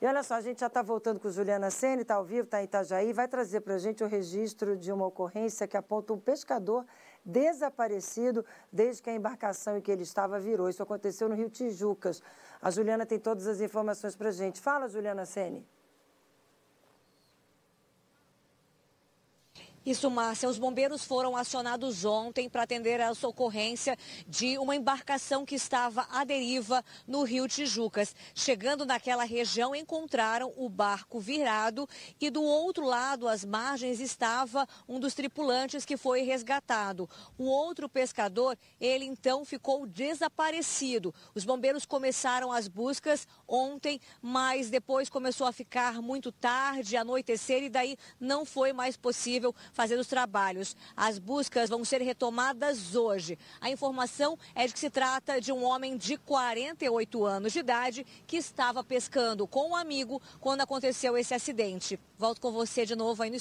E olha só, a gente já está voltando com Juliana Senna, está ao vivo, está em Itajaí, vai trazer para a gente o registro de uma ocorrência que aponta um pescador desaparecido desde que a embarcação em que ele estava virou. Isso aconteceu no Rio Tijucas. A Juliana tem todas as informações para a gente. Fala, Juliana Senna. Isso, Márcia. Os bombeiros foram acionados ontem para atender a ocorrência de uma embarcação que estava à deriva no rio Tijucas. Chegando naquela região, encontraram o barco virado e do outro lado, às margens, estava um dos tripulantes que foi resgatado. O outro pescador, ele então ficou desaparecido. Os bombeiros começaram as buscas ontem, mas depois começou a ficar muito tarde, anoitecer e daí não foi mais possível fazer os trabalhos. As buscas vão ser retomadas hoje. A informação é de que se trata de um homem de 48 anos de idade que estava pescando com um amigo quando aconteceu esse acidente. Volto com você de novo aí no